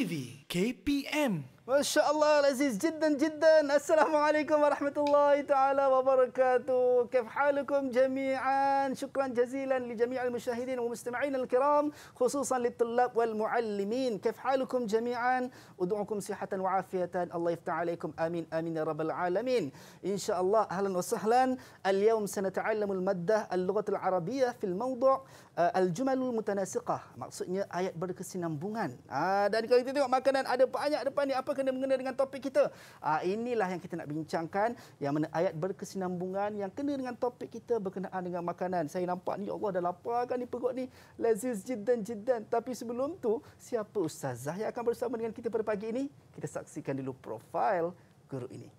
تنفيذي كي بي ام ما شاء الله لذيذ جدا جدا السلام عليكم ورحمة الله تعالى وبركاته كيف حالكم جميعا شكرا جزيلا لجميع المشاهدين ومستمعين الكرام خصوصا للطلاب والمعلمين كيف حالكم جميعا أدعوكم صحة وعافية الله يفتح عليكم آمين آمين يا رب العالمين إن شاء الله أهلا وسهلا اليوم سنتعلم المادة اللغة العربية في الموضوع uh, al-jumalul mutanasiqah maksudnya ayat berkesinambungan uh, dan kalau kita tengok makanan ada banyak depan ni apa kena mengenai dengan topik kita uh, inilah yang kita nak bincangkan yang mana ayat berkesinambungan yang kena dengan topik kita berkenaan dengan makanan saya nampak ni ya Allah dah lapar kan ni perut ni laziz jiddan jiddan tapi sebelum tu siapa ustazah yang akan bersama dengan kita pada pagi ini kita saksikan dulu profil guru ini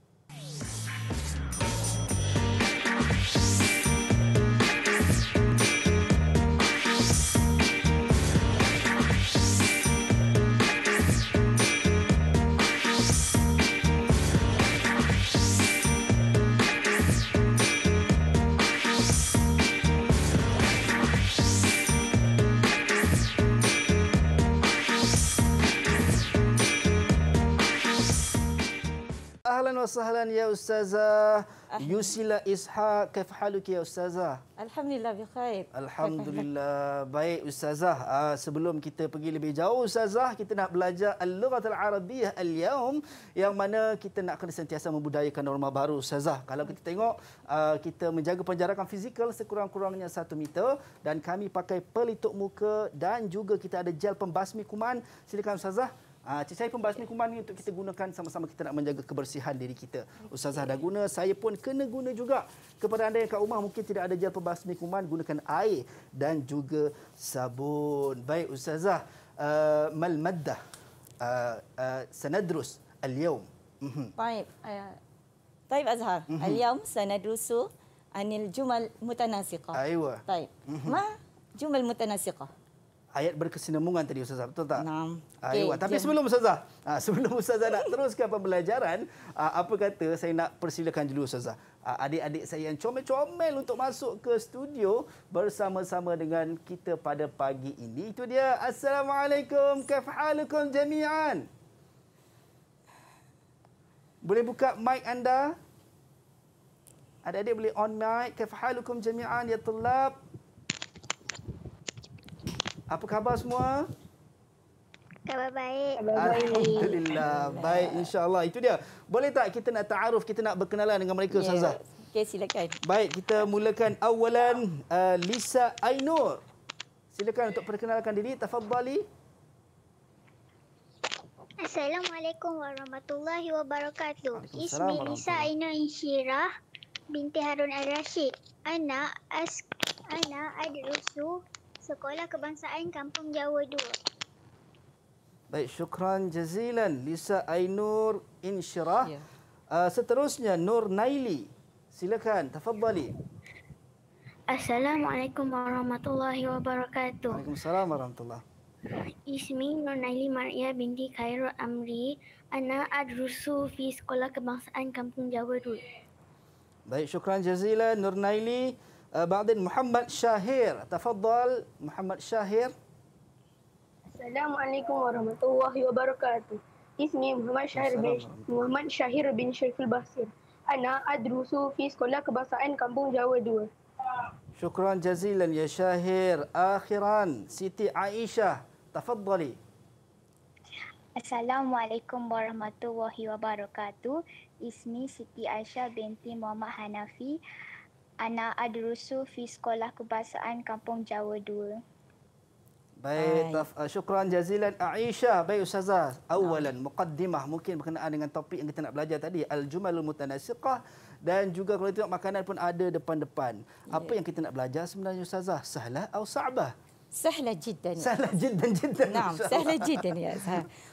ahlan wa sahlan ya ustazah. Ahlan. Yusila Ishaq, kaif haluk ya ustazah? Alhamdulillah bikhair. Alhamdulillah. Baik ustazah. Ah, sebelum kita pergi lebih jauh ustazah, kita nak belajar al-lughah al-arabiyah al-yaum yang mana kita nak kena sentiasa membudayakan norma baru ustazah. Kalau kita tengok, ah, kita menjaga penjarakan fizikal sekurang-kurangnya satu meter dan kami pakai pelitup muka dan juga kita ada gel pembasmi kuman. Silakan ustazah. Uh, saya pembasmi kuman ni untuk kita gunakan sama-sama kita nak menjaga kebersihan diri kita. Ustazah dah guna, saya pun kena guna juga. Kepada anda yang kat rumah mungkin tidak ada gel pembasmi kuman, gunakan air dan juga sabun. Baik Ustazah, uh, ah, mal maddah uh, ah, uh, sanadrus al-yawm. Mhm. Baik. Uh, Taib Azhar, uh-huh. al-yawm sanadrusu anil jumal mutanasiqah. Aywa. Baik. Uh-huh. Ma jumal mutanasiqah? ayat berkesinambungan tadi Ustazah, betul tak? Ah, okay, tapi jom. sebelum Ustazah, ah, sebelum Ustazah nak teruskan pembelajaran, ah, apa kata saya nak persilakan dulu Ustazah. Adik-adik saya yang comel-comel untuk masuk ke studio bersama-sama dengan kita pada pagi ini. Itu dia. Assalamualaikum. Kafalukum jami'an. Boleh buka mic anda? Adik-adik boleh on mic. Kafalukum jami'an ya tulab. Apa khabar semua? Khabar baik. Alhamdulillah. Baik, insyaAllah. Itu dia. Boleh tak kita nak ta'aruf, kita nak berkenalan dengan mereka, yeah. Sazah? Okey, silakan. Baik, kita mulakan awalan uh, Lisa Ainur. Silakan untuk perkenalkan diri. Tafadbali. Assalamualaikum warahmatullahi wabarakatuh. Ismi Lisa Ainur Inshirah binti Harun Al-Rashid. Anak, as anak Adik Rusu Sekolah Kebangsaan Kampung Jawa 2. Baik, syukran jazilan Lisa Ainur Insyirah. Ya. Uh, seterusnya Nur Naili. Silakan, tafadhali. Assalamualaikum warahmatullahi wabarakatuh. Waalaikumsalam warahmatullahi. Ismi Nur Naili Maria binti Khairul Amri, anak adrusu fi Sekolah Kebangsaan Kampung Jawa 2. Baik, syukran jazilan Nur Naili. بعدين محمد شاهير تفضل محمد شاهير السلام عليكم ورحمة الله وبركاته اسمي محمد شاهير بن محمد شاهير بن شريف البصير أنا أدرس في سكولا كباسائن كامبون جاوة دور شكرا جزيلا يا شاهير آخرا سيتي عائشة تفضلي السلام عليكم ورحمة الله وبركاته اسمي سيتي عائشة بنتي ماما حنفي Ana Adrusu fi Sekolah Kebahasaan Kampung Jawa 2. Baik, Baik. Uh, syukran jazilan Aisyah. Baik Ustazah, awalan oh. muqaddimah mungkin berkenaan dengan topik yang kita nak belajar tadi. Al-Jumalul Mutanasiqah dan juga kalau tengok makanan pun ada depan-depan. Yeah. Apa yang kita nak belajar sebenarnya Ustazah? Sahlah atau sa'bah? Sahlah jiddan. Sahlah jiddan jiddan. Naam, sahlah jiddan ya.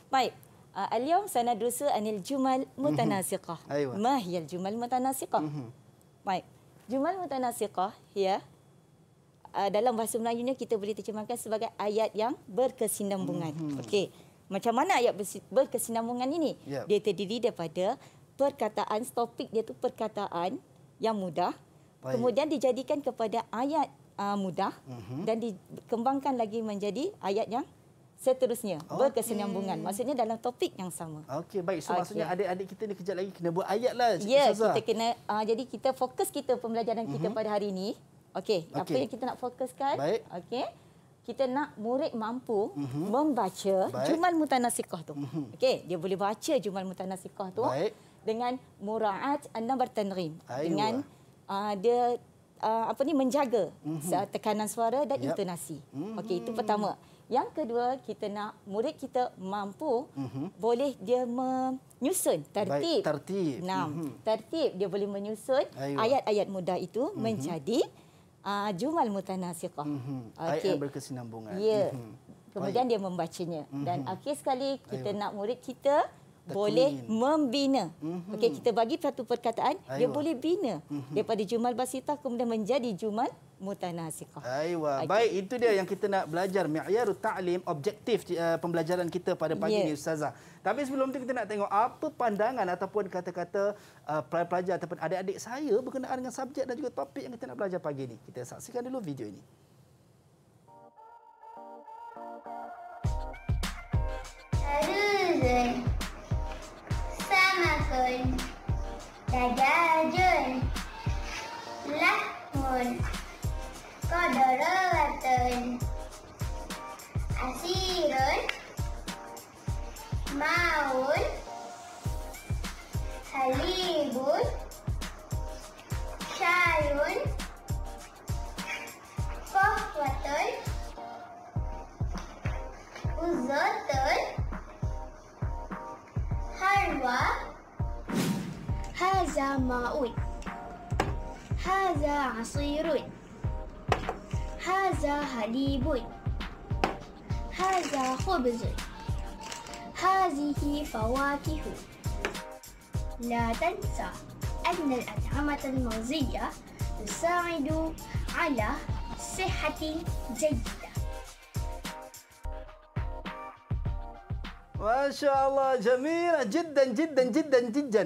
Baik. Uh, Al-Yawm sanadrusu anil jumal mhm. mutanasiqah. Ma hiya al-jumal mutanasiqah? Mhm. Baik. Jumal mutanasiqah ya. Uh, dalam bahasa Melayunya kita boleh terjemahkan sebagai ayat yang berkesinambungan. Hmm. Okey. Macam mana ayat berkesinambungan ini? Yep. Ya. Dia terdiri daripada perkataan topik dia tu perkataan yang mudah Baik. kemudian dijadikan kepada ayat uh, mudah uh-huh. dan dikembangkan lagi menjadi ayat yang seterusnya okay. berkesinambungan maksudnya dalam topik yang sama okey baik so okay. maksudnya adik-adik kita ni kejap lagi kena buat ayatlah ya yeah, kita kena uh, jadi kita fokus kita pembelajaran kita mm-hmm. pada hari ini okey okay. apa yang kita nak fokuskan okey kita nak murid mampu mm-hmm. membaca baik. jumal mutanasikah tu mm-hmm. okey dia boleh baca jumal mutanasikah tu baik. dengan muraat annabar tanrim dengan uh, dia uh, apa ni menjaga mm-hmm. tekanan suara dan yep. intonasi mm-hmm. okey itu mhm. pertama yang kedua, kita nak murid kita mampu uh-huh. boleh dia menyusun tertib. Baik, tertib. Nah, uh-huh. tertib dia boleh menyusun ayat-ayat mudah itu uh-huh. menjadi uh, jumal mutanasiqah. Uh-huh. Okay. Ayat berkesinambungan. Ya. Uh-huh. Kemudian Baik. dia membacanya. Uh-huh. Dan akhir sekali kita Ayuh. nak murid kita boleh membina. Mm-hmm. Okey kita bagi satu perkataan Ayuh. dia boleh bina mm-hmm. daripada jumal basitah kemudian menjadi jumal mutanasikah. Aiwa. Okay. Baik, itu dia yang kita nak belajar miyaru ta'lim, objektif uh, pembelajaran kita pada pagi yeah. ini ustazah. Tapi sebelum itu kita nak tengok apa pandangan ataupun kata-kata uh, eh, pelajar-pelajar ataupun adik-adik saya berkenaan dengan subjek dan juga topik yang kita nak belajar pagi ini. Kita saksikan dulu video ini. Samakun Dajajun Lahmun Lahmun قدروة عسير ماء حليب شاي قهوة أزوت حلوى هذا ماء هذا عصير هذا حليب هذا خبز هذه فواكه لا تنسى أن الأطعمة المغذية تساعد على صحة جيدة شاء الله جميلة جدا جدا جدا جدا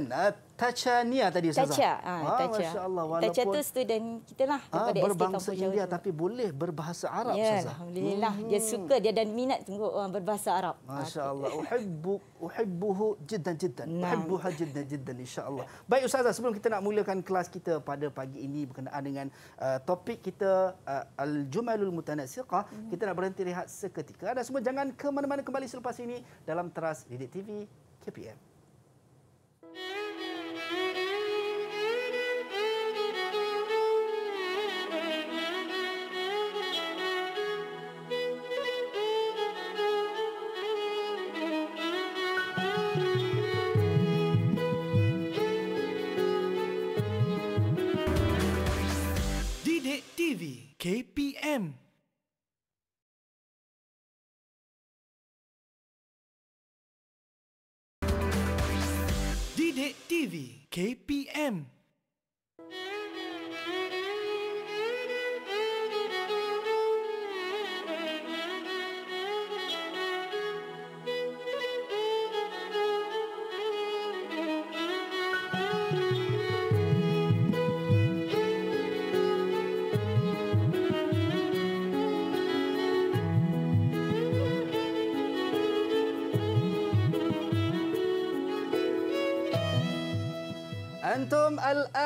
Tacha Nia tadi Ustazah. Tacha. Ha, Tacha. Ah, ah Masya Allah. Walaupun Tacha tu student kita lah. Ha, berbangsa Kampung India Jawa. tapi boleh berbahasa Arab ya, Ustazah. Alhamdulillah. Hmm. Dia suka dia dan minat tunggu orang berbahasa Arab. Ah, Masya Allah. Uhibbu, uhibbuhu jiddan jiddan. Nah. Uhibbuha jiddan jiddan insya Allah. Baik Ustazah sebelum kita nak mulakan kelas kita pada pagi ini berkenaan dengan uh, topik kita uh, Al-Jumalul Mutanasiqah. Hmm. Kita nak berhenti rehat seketika. Anda semua jangan ke mana-mana kembali selepas ini dalam terasa. Plus, Lidik TV, KPM.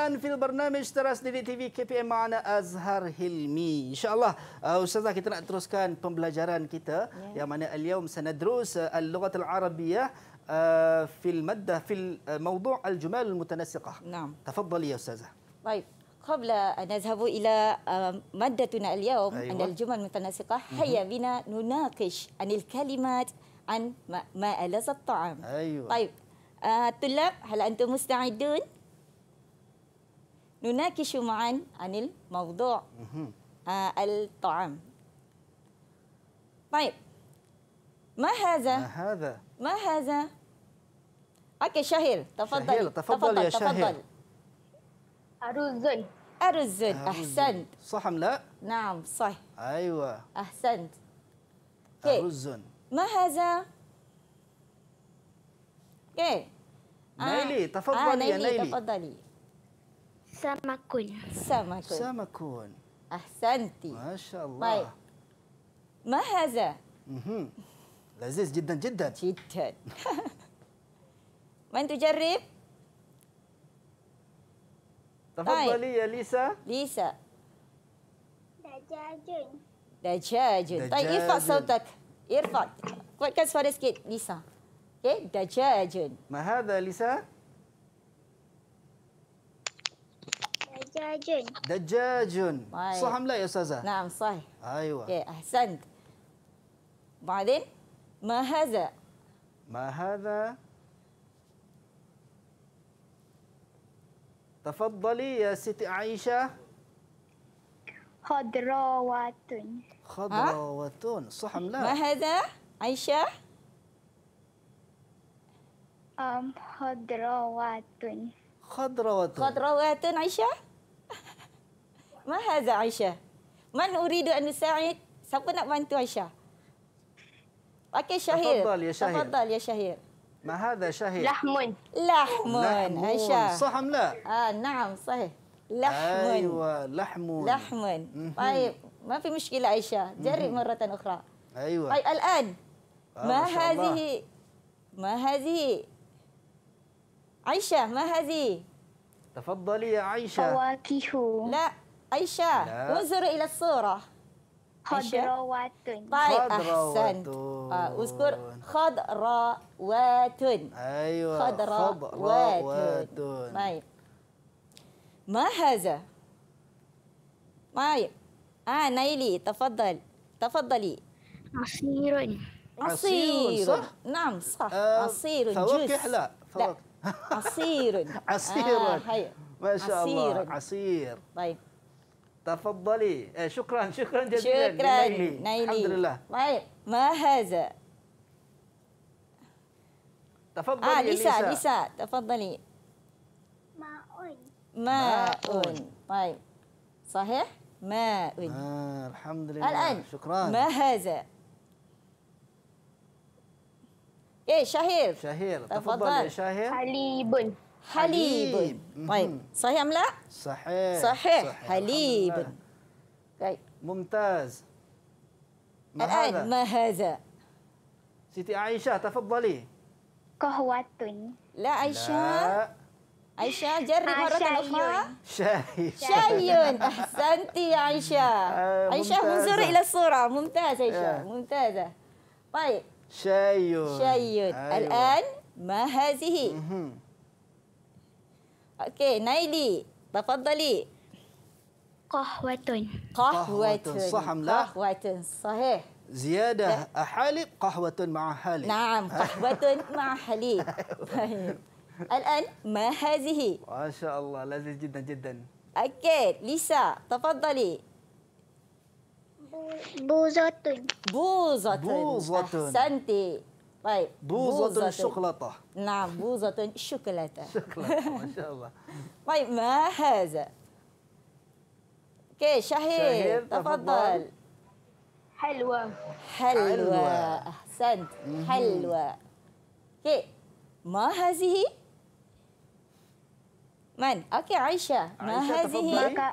dan fil bernamish teras di TV KPM mana Azhar Hilmi. InsyaAllah, uh, Ustazah kita nak teruskan pembelajaran kita. Yeah. Yang mana al-yawm sanadrus uh, al-lughat al-arabiyah uh, fil maddah fil uh, mawdu' al-jumal al-mutanasiqah. Naam. Tafadzali ya Ustazah. Baik. قبل أن نذهب إلى مادتنا اليوم أيوة. عن الجمل المتناسقة هيا بنا نناقش عن الكلمات عن ما ألذ الطعام أيوة. طيب الطلاب هل أنتم مستعدون؟ نناقش معا عن الموضوع آه، الطعام طيب ما هذا ما هذا ما هذا اوكي شهير تفضل شهير. تفضل, يا تفضل. شهير أرز أرز أحسنت صح أم لا؟ نعم صح أيوة أحسنت أرز ما هذا؟ إيه نيلي آه، تفضلي آه يا نيلي تفضلي Samakun. Samakun. Samakun. Ahsanti. Masya Allah. Baik. Mahaza. Mm-hmm. Lazis jiddan jiddan. Jiddan. Mantu jarib. Tafadhali ya Lisa. Lisa. Dajajun. Dajajun. Tak irfa sautak. Irfa. Kuatkan suara sikit Lisa. Okey, dajajun. Mahadha Lisa. Lisa. دجاج دجاج طيب. صح أم لا يا أستاذة؟ نعم صحيح أيوة إيه، أحسنت بعدين ما هذا؟ ما هذا؟ تفضلي يا ستي عائشة خضروات خضروات صح أم لا؟ ما هذا عائشة؟ أم خضروات خضروات خضروات عائشة؟ ما هذا عيشة؟ من أريد أن أساعد siapa nak bantu Aisyah pakai Syahir تفضل يا شهير تفضل يا شهير ما هذا شهير لحم لحم عيشة صح أم لا آه نعم صحيح لحم أيوة لحم لحم طيب ما في مشكلة عيشة جرب مرة أخرى أيوة طيب الآن ما هذه ما هذه عيشة ما هذه تفضلي يا عيشة فواكه لا أيشة انظري إلى الصورة خضروات طيب أحسنت آه، اذكر خضروات أيوة خضروات طيب ما هذا؟ طيب آه نايلي تفضل تفضلي عصير عصير صح؟ نعم صح آه عصير فواكه لا فواكه عصير عصير آه ما شاء عصير. الله عصير طيب تفضلي إيه، شكرا شكرا جزيلا شكرا نيلي. الحمد لله طيب ما هذا تفضلي آه لسا ليسا تفضلي ماء ماء طيب صحيح ماء آه الحمد لله الآن شكرا ما هذا ايه شهير شهير تفضل, تفضل. شهير حليب حليب طيب صحيح أم لا؟ صحيح صحيح, صحيح. حليب طيب ممتاز ما الآن هذا؟ ما هذا؟ ستي عائشة تفضلي قهوة لا عائشة عائشة جرب مرة أخرى شاي شاي أحسنت يا عائشة عائشة انظري إلى الصورة ممتازة عائشة ممتازة طيب شاي شاي أيوة. الآن ما هذه؟ اوكي نايلي تفضلي قهوة قهوة صح أم لا؟ قهوة صحيح زيادة حليب قهوة مع حليب نعم قهوة مع حليب طيب الآن ما هذه؟ ما شاء الله لذيذ جدا جدا اوكي ليسا تفضلي بوزة بوزة أحسنتي طيب بوزة, بوزة الشوكولاتة نعم بوزة الشوكولاتة شوكولاتة ما شاء الله طيب ما هذا؟ كي شهير تفضل حلوى حلوى أحسنت حلوى كي ما هذه؟ من؟ أوكي عائشة ما هذه؟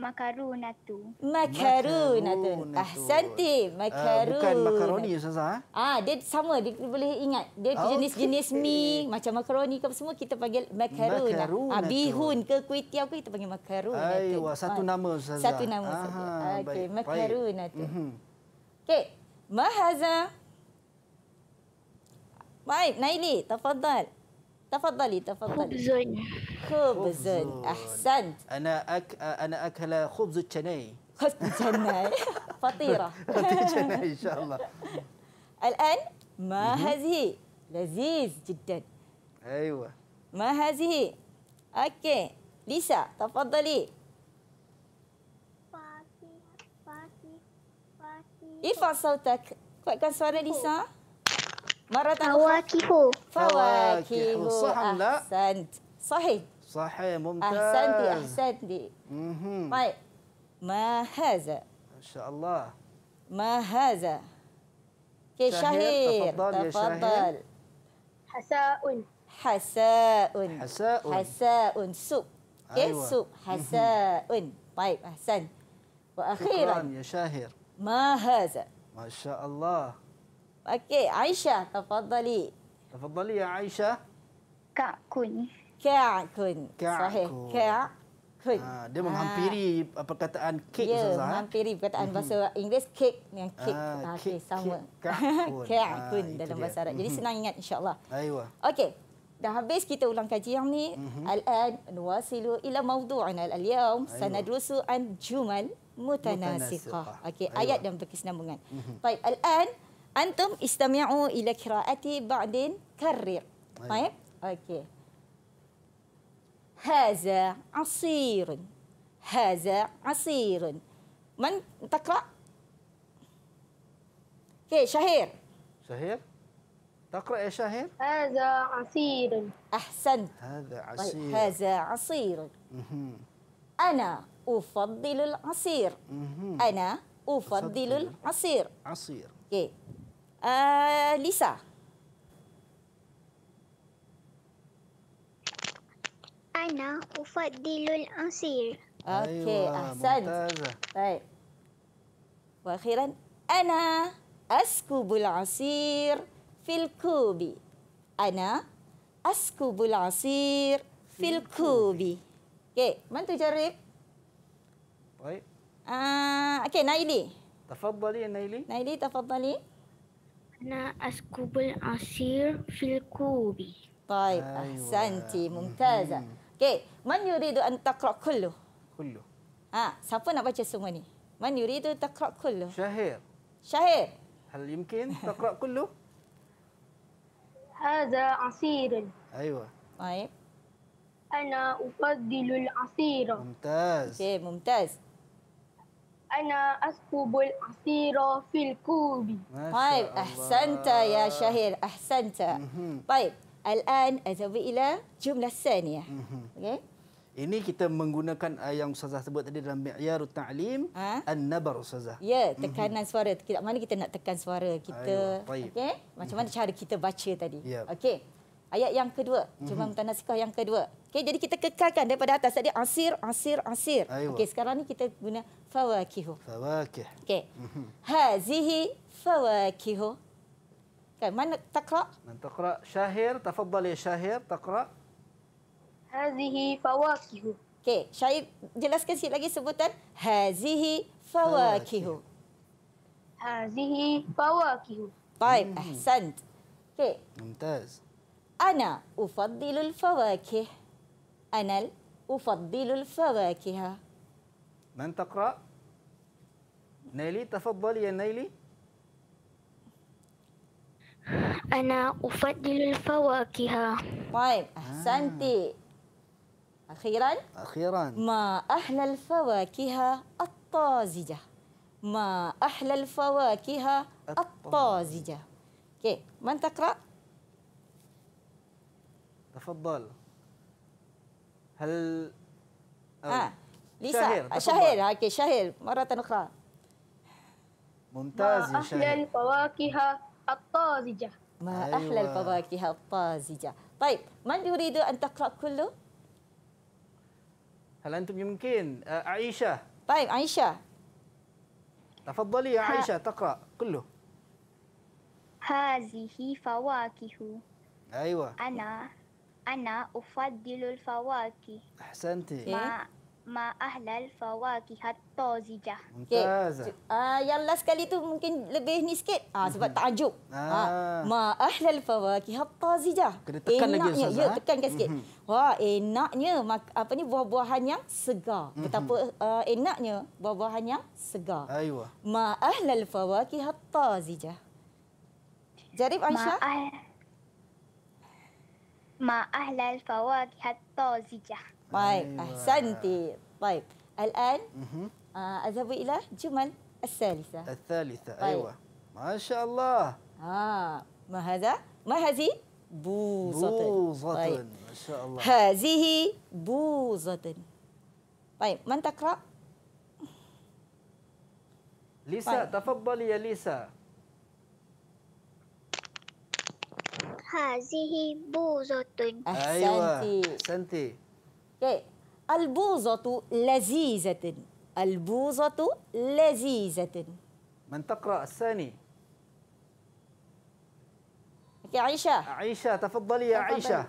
Makarunatu. Makarunatu. Ah, cantik. Eh, Makaru. Uh, bukan makaroni, Ustazah. Ah, dia sama. Dia boleh ingat. Dia ah, jenis-jenis okay. mi macam makaroni ke semua kita panggil makarun. Makarunatu. Ah, bihun ke kuitiau ke kita panggil makarunatu. Aiyah, satu ah, nama, Ustazah. Satu nama. Aha, ah, okay, makarunatu. Mhm. Okay, Mahaza. Baik, Naili, terpandang. تفضلي تفضلي خبزن خبزن احسنت انا أك... انا اكل خبز الشناي خبز الشناي فطيره الشناي ان شاء الله الان ما هذه لذيذ جدا ايوه ما هذه اوكي ليسا تفضلي ارفع صوتك كان سؤال ليسا مرة أخرى فواكه فواكه صح لا؟ أحسنت صحيح صحيح ممتاز أحسنت أحسنت طيب ما هذا؟ ما شاء الله ما هذا؟ كي شهير تفضل, تفضل. حساء حساء حساء حساء سوء أيوة. سوء حساء طيب أحسنت وأخيرا يا شاهر ما هذا؟ ما شاء الله Okey, Aisyah, tafadhali. Tafadhali ya Aisyah. Ka kun. Ka kun. Sahih. Ka kun. Ha, dia menghampiri ha. perkataan kek ya, Ustazah. Eh? menghampiri perkataan mhm. bahasa Inggeris kek dengan kek. Ha, Okey, sama. Ka kun. kun ha, dalam bahasa Arab. Jadi mhm. senang ingat insyaallah. Ayuh. Okey. Dah habis kita ulang kaji yang ni. Mhm. Al-an nuwasilu ila mawdu'ina al-yawm sanadrusu an jumal mutanasiqah. Okey, ayat dan berkesinambungan. Baik, al-an أنتم استمعوا إلى قراءتي بعدين كرر أيوة. طيب أوكي هذا عصير هذا عصير من تقرأ؟ أوكي شهير شهير تقرأ يا شهير؟ هذا عصير أحسنت هذا طيب، عصير طيب هذا عصير أنا أفضل العصير أنا أفضل العصير عصير أوكي Uh, Lisa. Ana Ufadilul Ansir. Okey, Ahsan. Lah. Baik. Akhiran, Ana Askubul Ansir fil Kubi. Ana Askubul Ansir fil Kubi. Okey, mana tu jari? Baik. Uh, Okey, Naili. Tafadhali, Naili. Naili, tafadhali ana askubul asir fil kubi. Baik, ahsanti, mumtaza. Hmm. Okey, man yuridu an taqra kullu? Kullu. Ha, siapa nak baca semua ni? Man yuridu taqra kullu? Syahir. Syahir. Hal yumkin taqra kullu? Hadha asirun. Aywa. Baik. Ana ufaddilul asira. Mumtaz. Okey, mumtaz ana asbul asira fil kubi. Baik, ahsanta ya Syahir, ahsanta. Mhm. Baik. Al-an azabu ila jumlah saniyah. Mhm. Okey. Ini kita menggunakan eh, yang Ustazah sebut tadi dalam mi'yar ta'lim ha? an-nabar Ustazah. Ya, mhm. tekanan mm-hmm. suara. Kita, mana kita nak tekan suara kita. Okay, Macam mana mm-hmm. cara kita baca tadi. Yep. Ya. Okey. Ayat yang kedua. Cuma mm-hmm. mutanasikah yang kedua. Okey, jadi kita kekalkan daripada atas tadi asir, asir, asir. Okey, sekarang ni kita guna fawakihu. Fawakih. Okey. Mhm. Kan, ya hazihi fawakihu. Okay, mana takra? Man takra? Syahir, tafadhal ya Syahir, takra. Hazihi fawakihu. Okey, Syahir jelaskan sikit lagi sebutan. Hazihi fawakihu. Hazihi fawakihu. Baik, mhm. ahsant. Okey. Mumtaz. Ana ufadhilul fawakih. أنا أفضل الفواكه من تقرأ؟ نيلي تفضلي يا نيلي أنا أفضل الفواكه طيب أحسنتي آه. أخيرا أخيرا ما أحلى الفواكه الطازجة ما أحلى الفواكه الطازجة كيف من تقرأ؟ تفضل هل اه ليسا شهير شهير شهير مرة أخرى ممتاز يا شهير أحلى الفواكه الطازجة ما أيوة. أحلى الفواكه الطازجة طيب من يريد أن تقرأ كله؟ هل أنتم يمكن آه، عائشة طيب عائشة تفضلي يا عائشة تقرأ كله هذه فواكه أيوة أنا Ana ufaddilul fawaki. Ahsanti. Okay. Ma ma ahlal fawakih at-tazijah. Okey. Ah uh, yang last kali tu mungkin lebih ni sikit. Ah uh, sebab hmm. tajuk. Ah. ah. Ma ahlal fawakih at-tazijah. Kena tekan enaknya, lagi ustaz. Ya, ha? Ah. tekan sikit. Hmm. Wah, enaknya mak, apa ni buah-buahan yang segar. Hmm. Betapa uh, enaknya buah-buahan yang segar. Aiwa. Ma ahlal fawakih at-tazijah. Jarif Aisyah. Ma مع أهل الفواكه الطازجة طيب أيوة. أحسنتي طيب الآن آه، أذهب إلى الجمل الثالثة الثالثة طيب. أيوة ما شاء الله آه ما هذا؟ ما هذه؟ بوزة بوزة طيب. ما شاء الله هذه بوزة طيب من تقرأ؟ ليسا طيب. تفضلي يا ليسا هذه بوزة أحسنتي أيوة. أحسنتي البوزة لذيذة البوزة لذيذة من تقرأ الثاني؟ يا عيشة عيشة تفضلي يا تفضل. عيشة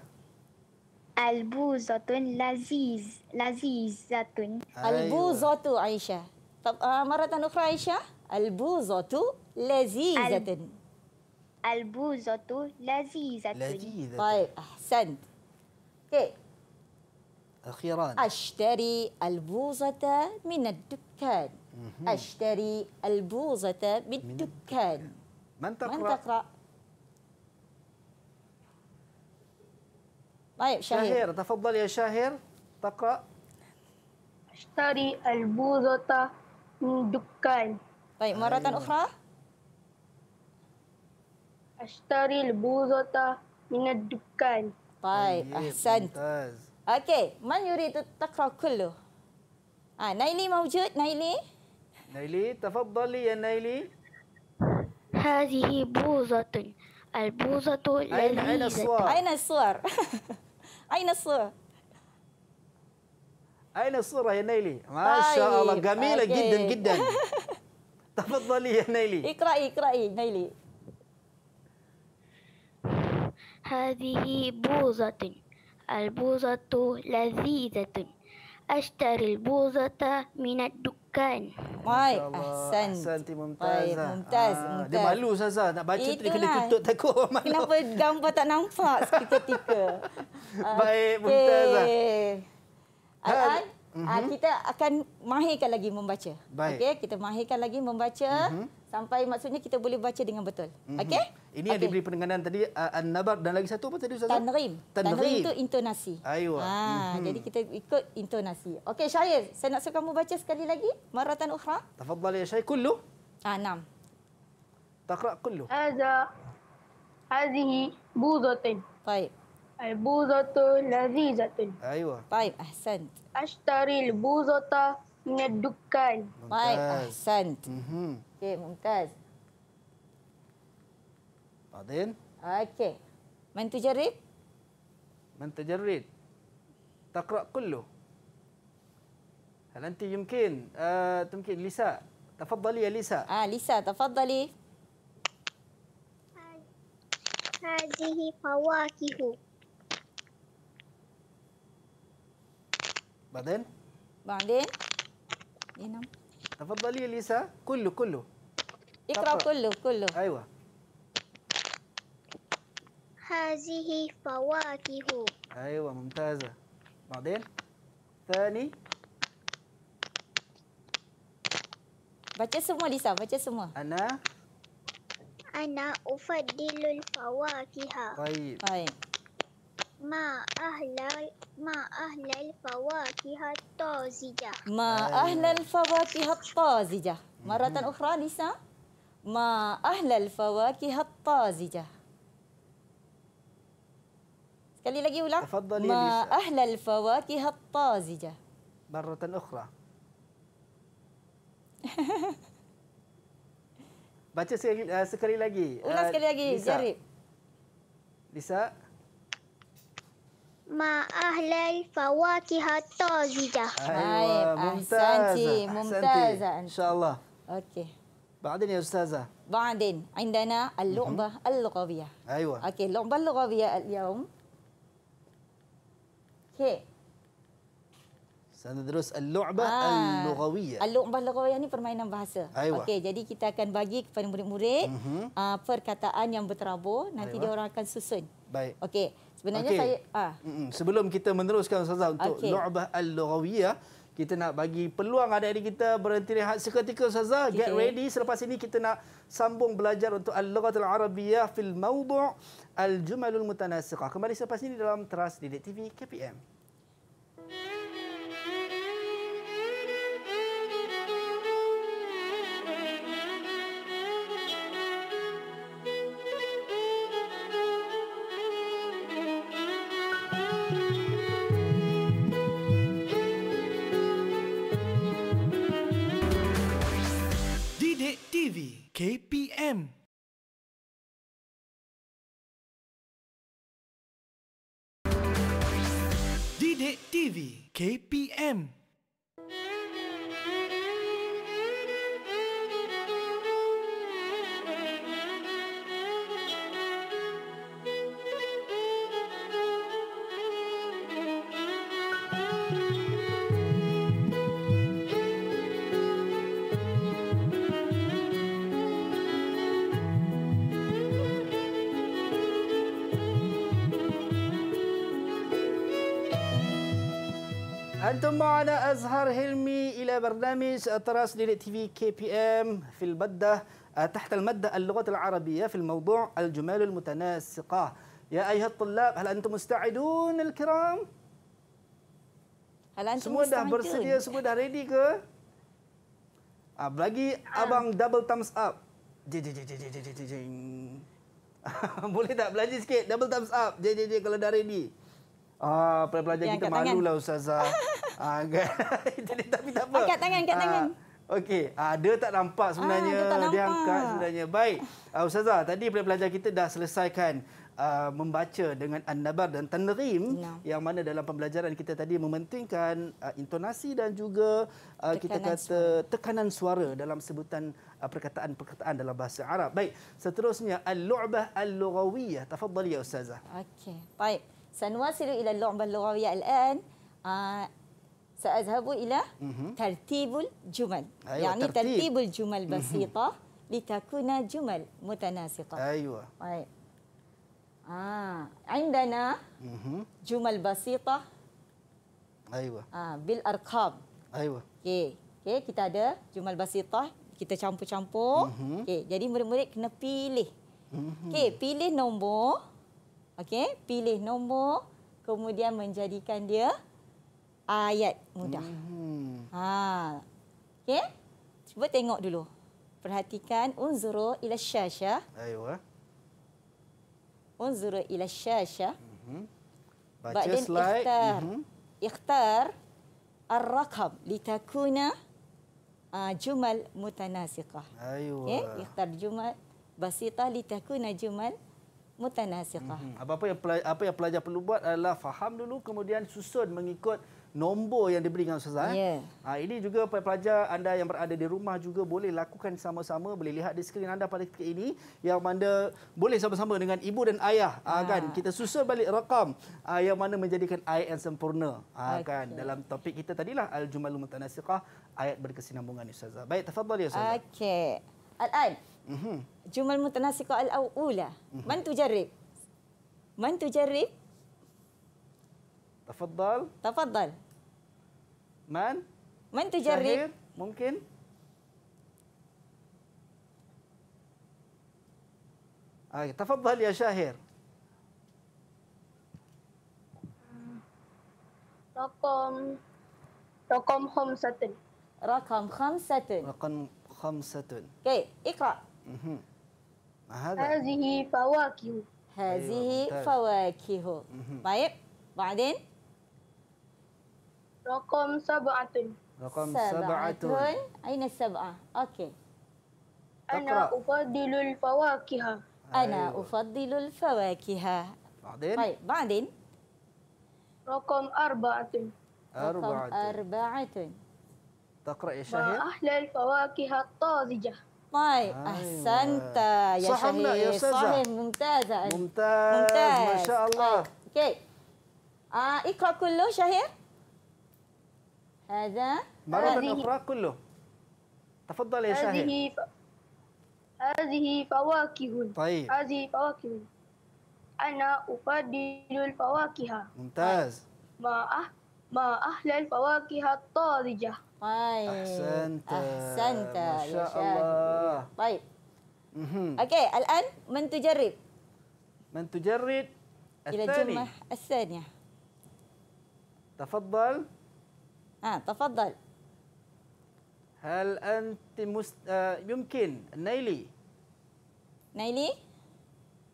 البوزة لذيذ لذيذة أيوة. البوزة عيشة طب آه، مرة أخرى عيشة البوزة لذيذة البوزة لذيذة لذيذة طيب أحسنت إيه أخيرا أشتري البوزة من الدكان أشتري البوزة من الدكان من تقرأ؟ من تقرأ؟ طيب شهير. شهير تفضل يا شهير تقرأ أشتري البوزة من الدكان طيب مرة أيوة. أخرى أشتري البوزة من الدكان طيب أحسنت أوكي من يريد تقرأ كله؟ آه نيلي موجود نيلي؟ نيلي تفضلي يا نيلي هذه بوزة البوزة لذيذة أين أين الصور؟ أين الصور؟ أين الصور؟ أين الصورة يا نيلي؟ ما شاء الله جميلة أوكي. جدا جدا تفضلي يا نيلي اقرأي اقرأي نيلي هذه بوزة البوزة لذيذة أشتري البوزة من الدكان Hai, Ahsan. Ahsan ti ممتاز. ممتاز. Dia malu Saza nak baca Itulah. tu kena tutup takut orang mana. Kenapa gambar tak nampak seketika? Baik, okay. ممتاز. Ahsan. Uh-huh. kita akan mahirkan lagi membaca. okay? kita mahirkan lagi membaca uh-huh. sampai maksudnya kita boleh baca dengan betul. Uh-huh. Okey? Ini yang okay. diberi penekanan tadi uh, ah, an-nabar dan lagi satu apa tadi ustaz? Tanrim. Tanrim itu intonasi. Ayuh. Ha, uh-huh. jadi kita ikut intonasi. Okey, Syair, saya nak suruh kamu baca sekali lagi maratan ukhra. Tafadhal ya Syahir kullu. Ah, enam. Taqra kullu. Azah, hadhihi buzatin. Baik. Al-buzatu lazizatun. Ayuh. Baik, Ahsan. Ashtaril Buzota Menyedukan. Baik, Ahsan. Mm-hmm. Okey, Mumtaz. Adin. Okey. Man tujarid? Man tujarid? Takrak kullu. Hal nanti mungkin, Eh, mungkin Lisa. Tafadhali ya Lisa. Ah, Lisa, tafadhali. Hadihi fawakihu. بعدين بعدين هنا تفضلي ليسا كله كله اقرا كله كله ايوه هذه فواكه ايوه ممتازه بعدين ثاني بقى اسمه ليسا بقى اسمه انا انا افضل الفواكه طيب طيب ما أهل ما أهل الفواكه الطازجة ما أهل الفواكه الطازجة مرة أخرى لسا ما أهل الفواكه الطازجة كلي لقي ولا ما أهل الفواكه الطازجة مرة أخرى baca sekali, uh, sekali lagi ulang sekali lagi Lisa. Jarib Lisa Ma'ahlal fawakiha tazidah. Baik. Mumtazah. Mumtazah. InsyaAllah. Okey. Ba'adin ya Ustazah. Ba'adin. Indana al-lu'bah mhm. al-lughawiyah. Aywa. Okey. Lu'bah al-lughawiyah al-yawm. Okey. Sana terus al-lu'bah ah. al-lughawiyah. Al-lu'bah al-lughawiyah ni permainan bahasa. Aywa. Okey. Jadi kita akan bagi kepada murid-murid mhm. ah, perkataan yang berterabur. Nanti dia orang akan susun. Baik. Okey. Okey. Sebenarnya okay. saya ah. sebelum kita meneruskan Ustazah untuk okay. lu'bah al-lughawiyah, kita nak bagi peluang adik-adik kita berhenti rehat seketika Ustazah. Okay. Get ready selepas ini kita nak sambung belajar untuk al-lughatul arabiyyah fil mawdu' al-jumalul mutanasiqah. Kembali selepas ini dalam teras Didik TV KPM. أنتم معنا أزهر هلمي إلى برنامج تراس ليلة تي في كي بي إم في المادة تحت المادة اللغة العربية في الموضوع الجمال المتناسقة يا أيها الطلاب هل أنتم مستعدون الكرام؟ هل أنتم مستعدون؟ dah bersedia semua dah ready ke? Ah, bagi abang double thumbs up. Boleh tak belajar sikit? Double thumbs up. Jadi kalau dah ready. Ah, pelajar kita malu lah Ustazah. Angkat ah, tangan, tak minta apa. Angkat ah, tangan, angkat ah, tangan. Okey, ada tak nampak sebenarnya ah, dia, nampak. angkat sebenarnya. Baik. Uh, Ustazah, tadi pelajar kita dah selesaikan Uh, membaca dengan An-Nabar dan Tanrim ya. yang mana dalam pembelajaran kita tadi mementingkan uh, intonasi dan juga uh, kita kata suara. tekanan suara dalam sebutan perkataan-perkataan uh, dalam bahasa Arab. Baik, seterusnya Al-Lu'bah Al-Lughawiyah. Tafadhal ya Ustazah. Okey, baik. Sanwasilu ila Al-Lu'bah Al-Lughawiyah al-an. Saya akan pergi ke سأذهب إلى ترتيب الجمل أيوة يعني ترتيب. ترتيب الجمل بسيطة لتكون جمل متناسقة أيوة آه. عندنا جمل بسيطة أيوة آه. بالأرقام أيوة okay. Okey, kita ada jumlah basita, kita campur-campur. Mm -hmm. Okey, jadi murid-murid kena pilih. Mm -hmm. Okey, pilih nombor. Okey, pilih nombor kemudian menjadikan dia mm ayat mudah. Hmm. Ha. Okey. Cuba tengok dulu. Perhatikan unzuru ila syasha. Ayuh. Ah. Unzuru ila syasha. Mhm. Baca Ba'din slide. Ikhtar, mm-hmm. ikhtar ar-raqam litakuna uh, jumal mutanasiqah. Ayuh. Okey, ah. ikhtar jumal basita litakuna jumal mutanasiqah. Mm-hmm. Apa yang pelajar, apa yang pelajar perlu buat adalah faham dulu kemudian susun mengikut nombor yang diberi dengan Ustazah. Eh? Yeah. Ha, ini juga pelajar anda yang berada di rumah juga boleh lakukan sama-sama. Boleh lihat di skrin anda pada ketika ini yang mana boleh sama-sama dengan ibu dan ayah. Ha. Ha, kan? Kita susun balik rakam ha, yang mana menjadikan ayat yang sempurna. Ha, okay. kan? Dalam topik kita tadilah Al-Jumalul Mutanasiqah, ayat berkesinambungan Ustazah. Baik, terfadal ya Ustazah. Okey. al ain Mm -hmm. Jumal Mutanasiqah Al-Aw'ula. Mm -hmm. Mantu jarib. Mantu jarib. تفضل تفضل من من تجرب ممكن أي آه، تفضل يا شاهر رقم رقم خمسة رقم خمسة رقم خمسة كي اقرأ هذا هذه فواكه هذه أيوة، فواكه طيب بعدين رقم سبعة رقم سبعة, أين السبعة؟ أوكي أنا أفضل الفواكه أنا أيوة. أفضل الفواكه بعدين طيب بعدين رقم أربعة أربعة أربعة تقرأ يا شهير أحلى الفواكه الطازجة طيب أيوة. أحسنت يا صح يا صحيح ممتازة ممتاز ممتاز ما شاء الله أوكي آه اقرأ كله شهير هذا مرة أخرى كله تفضل يا شاهد هذه فواكه طيب هذه فواكه أنا أفضل الفواكه ممتاز ما أه... ما أحلى الفواكه الطازجة طيب أحسنت أحسنت ما شاء يشاهد. الله طيب أوكي الآن من تجرب من تجرد الثاني إلى الثانية تفضل ها آه، تفضل هل أنت مست... آه، يمكن نيلي نيلي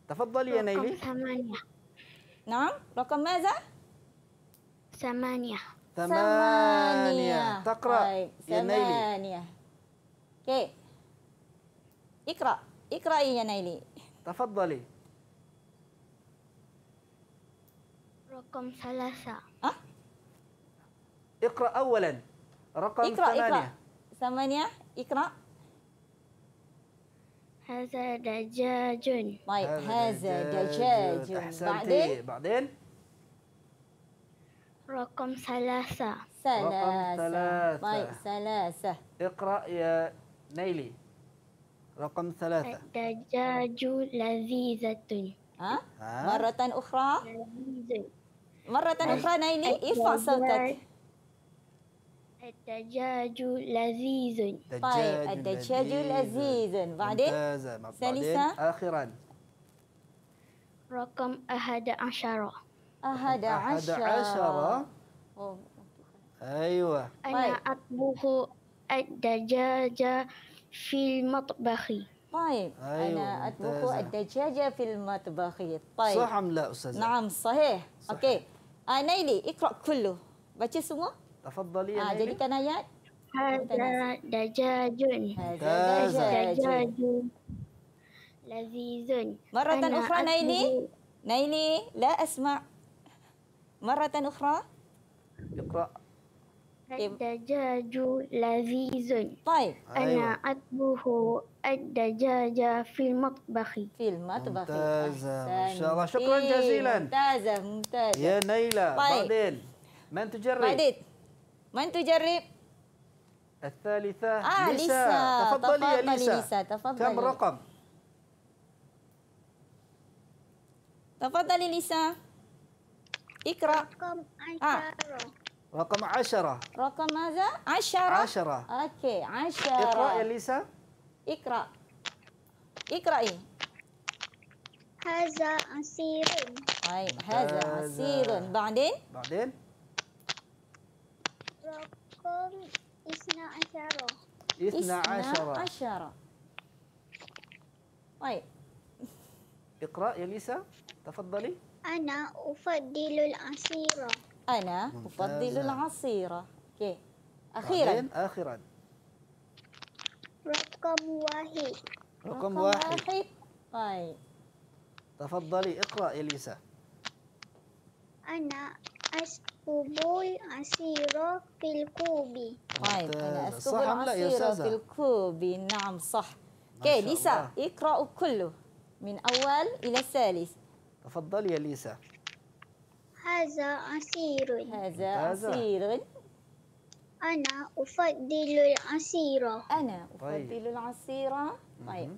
تفضلي يا نيلي رقم ثمانية نعم رقم ماذا؟ ثمانية ثمانية تقرأ طيب. يا نيلي ثمانية أوكي اقرأ اقرأي يا نيلي تفضلي رقم ثلاثة اقرأ أولا رقم اقرأ ثمانية ثمانية اقرأ هذا دجاج طيب هذا دجاج بعدين بعدين رقم ثلاثة ثلاثة ثلاثة طيب ثلاثة اقرأ يا نيلي رقم ثلاثة الدجاج لذيذة ها؟ مرة أخرى مرة أخرى نيلي ارفع صوتك التجاج لذيذ طيب التجاج لذيذ بعدين ثالثا اخيرا رقم أحد عشرة أحد عشرة أيوة أنا أطبخ الدجاج في المطبخ طيب أيوة. أنا أطبخ الدجاج في المطبخ طيب صح أم لا أستاذ نعم صحيح صح. أوكي أنا لي اقرأ كله بتشي سمو Tafadhali ya. Ah jadi kan ayat Hazadajajun. Hazadajajun. Lazizun. Maratan ukhra Naini. Naini, la asma'. Maratan ukhra. Iqra. Ad-dajaju lazizun. Baik. Ana atbuhu ad-dajaja fil matbakhi. Fil matbakhi. Masya-Allah. Syukran jazilan. Ya Naila. Baik. Ba'din. Man tujarrid. Ba'din. من تجرب؟ الثالثة آه لسا تفضلي, تفضلي يا لسا تفضلي كم رقم؟ تفضلي لسا اقرأ رقم عشرة آه. رقم عشرة رقم ماذا؟ عشرة عشرة اوكي عشرة اقرأ يا لسا اقرأ اقرأي هذا عصير هذا عصير بعدين بعدين رقم اثنا عشر اثنا عشر عشر طيب اقرأ يا ليسا تفضلي أنا أفضل العصير أنا أفضل العصير أوكي أخيرا أخيرا رقم واحد رقم واحد طيب تفضلي اقرأ يا ليسا أنا أست كوباي عصيرة في الكوب طيب أنا أكتب العصيرة في الكوب نعم صح اوكي ليسا اقرأوا كله من أول إلى الثالث تفضل يا ليسا هذا عصير هذا عصير أنا أفضل العصير أنا أفضل طيب. العصير طيب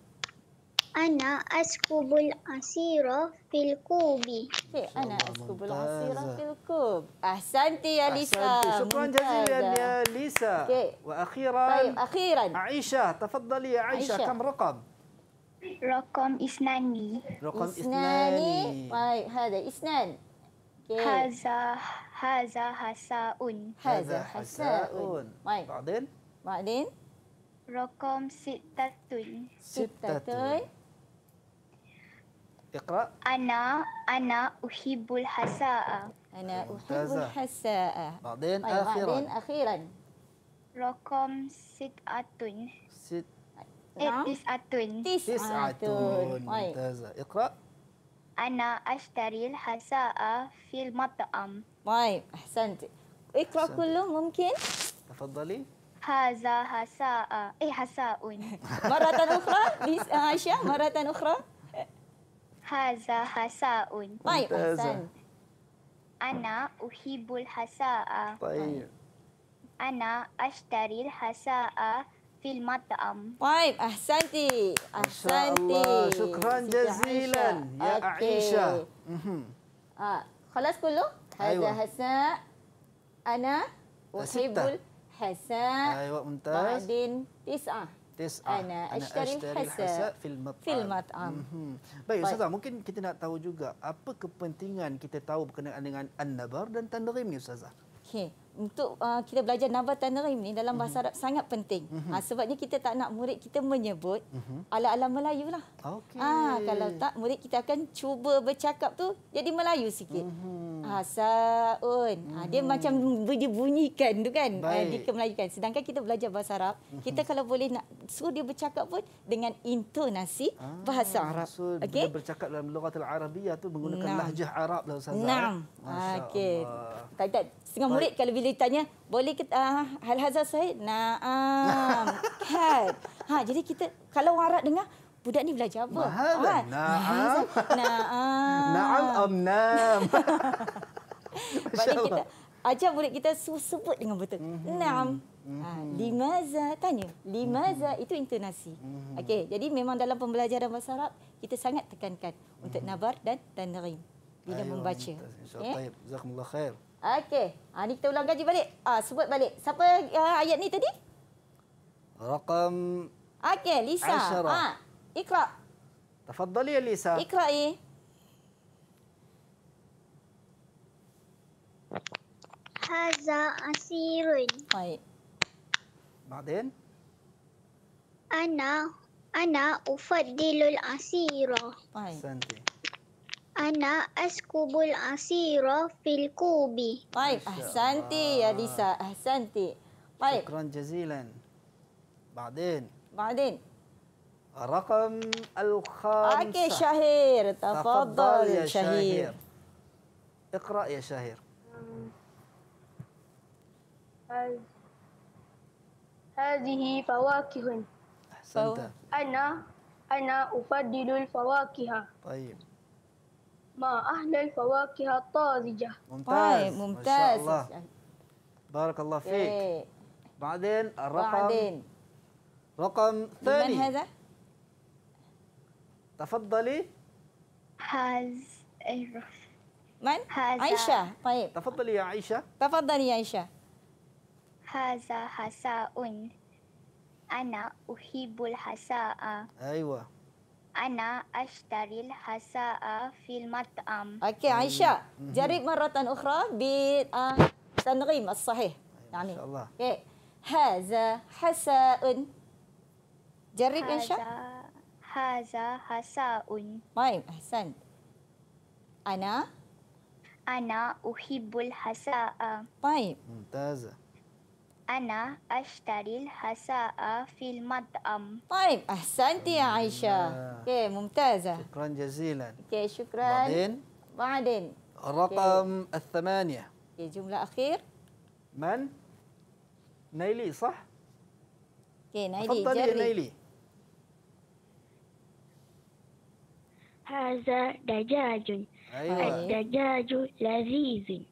ana askubul asira fil kubi. Okey, ana askubul asira fil kub. Ahsanti ya Lisa. Syukran jazilan ya Lisa. Okay. Wa akhiran. Baik, akhiran. Aisyah, tafaddali ya Aisyah. Kam rakam? Rakam isnani. Rakam isnani. Baik, hada isnan. Okay. Haza, haza hasaun. Haza hasaun. Baik. Ba'din? Ba'din? Rakam Sitatun. sitatun. اقرأ أنا أنا أحب الحساء أنا أحب الحساء بعدين أيوة أخيرا بعدين أخيرا رقم ستة ست إيه، إيه، تسعة تسعة طيب. ممتازة اقرأ أنا أشتري الحساء في المطعم طيب أحسنت اقرأ أحسنت. كله ممكن تفضلي هذا حساء اي حساء مرة أخرى عائشة مرة أخرى هذا حساء طيب أنا أحب الحساء طيب أنا أشتري الحساء في المطعم طيب أحسنتي أحسنتي شكرا جزيلا يا عائشة آه. خلاص كله هذا أيوة. حساء أنا أحب الحساء أيوة ممتاز بعدين تسعة tis ana ashtari hasa fil mat'am baik ustaz mungkin kita nak tahu juga apa kepentingan kita tahu berkenaan dengan an-nabar dan tandrim ni ustaz okey untuk uh, kita belajar tanah ini dalam bahasa mhm. Arab mm-hmm. sangat penting. Mm-hmm. Ha, sebabnya kita tak nak murid kita menyebut mm-hmm. ala-ala Melayu lah. Okay. Ha, ah, kalau tak, murid kita akan cuba bercakap tu jadi Melayu sikit. Mm-hmm. Asa'un. Ah, mm-hmm. Ha, dia mhm. macam dibunyikan tu kan. Baik. Ha, dikemelayukan. Sedangkan kita belajar bahasa Arab, mm-hmm. kita kalau boleh nak suruh dia bercakap pun dengan intonasi ah, bahasa Arab. So, okay. bila bercakap dalam logat logatul Arabiyah tu menggunakan nah. lahjah Arab lah Ustazah. Nah. Masya okay. Tak, tak. Setengah murid kalau bila bila ditanya, boleh ke uh, ah, hal hazar Said? Naam. kan? Ha, jadi kita kalau orang Arab dengar, budak ni belajar apa? Mahal. Ha? Naam. Naam. Naam am naam. Masya kita, ajar murid kita sebut dengan betul. Mhm. Naam. Mhm. Ha, limaza tanya limaza mhm. itu intonasi okey jadi memang dalam pembelajaran bahasa Arab kita sangat tekankan untuk nabar dan tanrim bila membaca insyaallah okay. khair Okey. Ha, ah, ini kita ulang gaji balik. Ha, sebut balik. Siapa ha, ayat ni tadi? Rakam... Okey, Lisa. Ha, ikhla. Tafadhali, ya, Lisa. Ikhla, ya. Haza Asirun. Baik. Ba'din? Ana, Ana Ufadilul Asirah. Baik. Sentih. أنا أسكب العصير في الكوب طيب أحسنت يا ليسا أحسنت طيب شكرا جزيلا بعدين بعدين رقم الخامسة أوكي شهير تفضل, تفضل يا شهير. شهير اقرأ يا شهير هذه فواكه أحسنت أنا أنا أفضل الفواكه طيب ما أهل الفواكه الطازجة ممتاز طيب ممتاز ما شاء الله. بارك الله فيك إيه. بعدين الرقم بعدين رقم ثاني من هذا؟ تفضلي هاز من؟ هذا عائشة طيب تفضلي يا عائشة تفضلي يا عائشة هذا حساء أنا أحب الحساء أيوة أنا أشتري الحساء في المطعم أوكي عائشة جرب مرة أخرى بالتنغيم آه، الصحيح يعني إن شاء الله هذا حساء جرب إن شاء هذا حساء طيب أحسنت أنا أنا أحب الحساء طيب ممتازة أنا أشتري الحساء في المطعم طيب أحسنت يا عائشة أوكي ممتازة شكرا جزيلا أوكي شكرا بعدين بعدين رقم أوكي. الثمانية أوكي جملة أخير من؟ نيلي صح؟ أوكي نيلي يا نيلي هذا دجاج أيوة. الدجاج لذيذ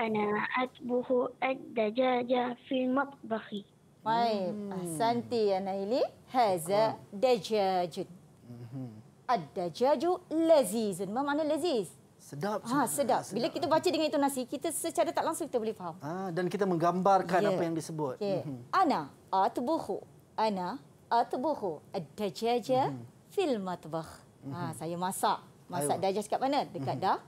ana atbuhu ad-dajaja fi matbakhi. Baik. Hmm. Ahsanti ya Naili. Haza dajajun. Mhm. Ad-dajaju lazizun. Apa makna laziz? Sedap, ha, sedap. Bila kita baca dengan intonasi, kita secara tak langsung kita boleh faham. Ha, dan kita menggambarkan yeah. apa yang disebut. Okay. Ya. Mm -hmm. Ana atbuhu. Ana atbuhu. Ad-dajaja mm -hmm. fil matbakh. Ha, ah, mhm. saya masak. Masak Ayuh. dajaj kat mana? Dekat mm -hmm. dah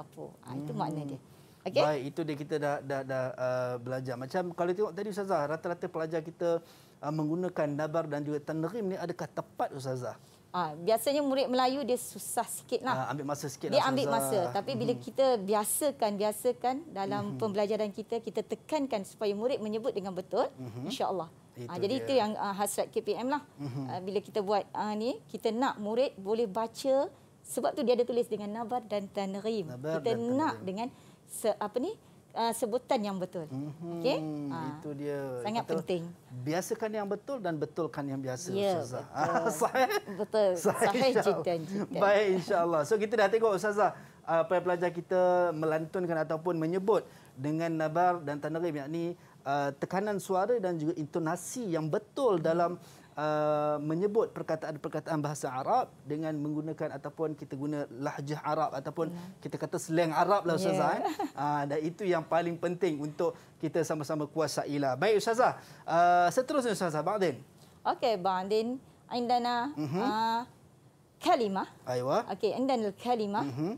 dapur. Ha, itu mm -hmm. makna dia. Okay. Baik, itu dia kita dah dah dah uh, belajar. Macam kalau tengok tadi Ustazah, rata-rata pelajar kita uh, menggunakan nabar dan juga tanrim ni adakah tepat Ustazah? Ah, biasanya murid Melayu dia susah sikitlah. Ah, ambil masa sikitlah. Dia Ustazah. ambil masa, tapi bila hmm. kita biasakan, biasakan dalam mm-hmm. pembelajaran kita, kita tekankan supaya murid menyebut dengan betul, mm-hmm. insya-Allah. Ah, jadi dia. itu yang uh, hasrat KPM lah. Mm-hmm. Uh, bila kita buat uh, ni, kita nak murid boleh baca sebab tu dia ada tulis dengan nabar dan tanrim. Kita dan nak tanrim. dengan se, apa ni uh, sebutan yang betul. Mm-hmm. Okey. Ha. Itu ah, dia. Sangat betul. penting. Biasakan yang betul dan betulkan yang biasa ya, ustazah. Betul. Ah, Sahih. Betul. Sahih jiddan. Baik insya-Allah. So kita dah tengok ustazah apa uh, pelajar kita melantunkan ataupun menyebut dengan nabar dan tanerim yakni uh, tekanan suara dan juga intonasi yang betul dalam uh, menyebut perkataan-perkataan bahasa Arab dengan menggunakan ataupun kita guna lahjah Arab ataupun hmm. kita kata slang Arab lah Ustazah. Yeah. Eh? Uh, dan itu yang paling penting untuk kita sama-sama kuasailah. Baik Ustazah, uh, seterusnya Ustazah, Bang Din. Okey, Bang Din. Indana mm-hmm. uh, kalimah. Aywa. Okey, indana kalimah. Mm-hmm.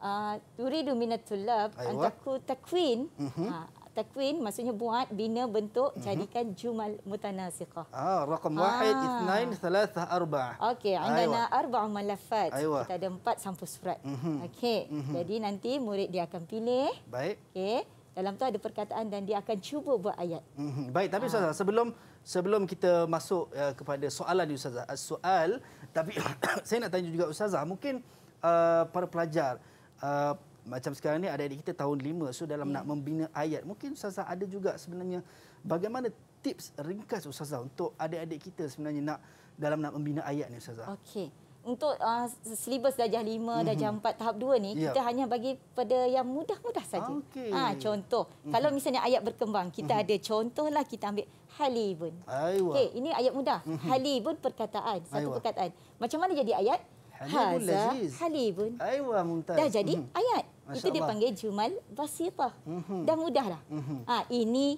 Uh, turidu minatul lab antaku takwin. Mm-hmm takwin maksudnya buat bina bentuk mhm. jadikan jumal mutanasiqah. Ah, rakam 1 2 3 4. Okey, عندana arba' malafat. Aywa. Kita ada empat sampul surat. Mhm. Okey. Mhm. Jadi nanti murid dia akan pilih. Baik. Okey. Dalam tu ada perkataan dan dia akan cuba buat ayat. Baik, tapi ah. ustazah sebelum sebelum kita masuk uh, kepada soalan di ustazah. Soal tapi saya nak tanya juga ustazah mungkin uh, para pelajar uh, macam sekarang ni adik-adik kita tahun lima so dalam yeah. nak membina ayat mungkin ustazah ada juga sebenarnya bagaimana tips ringkas ustazah untuk adik-adik kita sebenarnya nak dalam nak membina ayat ni ustazah okey untuk uh, silibus darjah 5 mm-hmm. darjah 4 tahap 2 ni yep. Ya. kita hanya bagi pada yang mudah-mudah saja okay. ha ah, contoh mm-hmm. kalau misalnya ayat berkembang kita mm-hmm. ada contohlah kita ambil halibun Okay, ini ayat mudah mm-hmm. halibun perkataan satu Aywa. perkataan macam mana jadi ayat Haza, Halibun. Aywa, Mumtaz. Dah jadi mm. ayat. Masya itu dia panggil jumal basita Mm -hmm. Dah mudah dah. Mm -hmm. ha, ini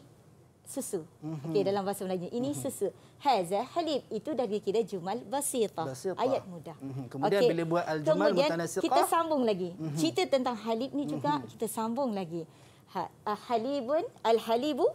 susu. Mm -hmm. Okey dalam bahasa Melayu. Ini mm -hmm. susu. Haza halib itu dah dikira jumal basita basitah. Ayat mudah. Mm -hmm. Kemudian okay. bila buat al jumal mutanasiqah. Kita sambung lagi. Mm -hmm. Cerita tentang halib ni juga mm -hmm. kita sambung lagi. Ha, al halibun al halibu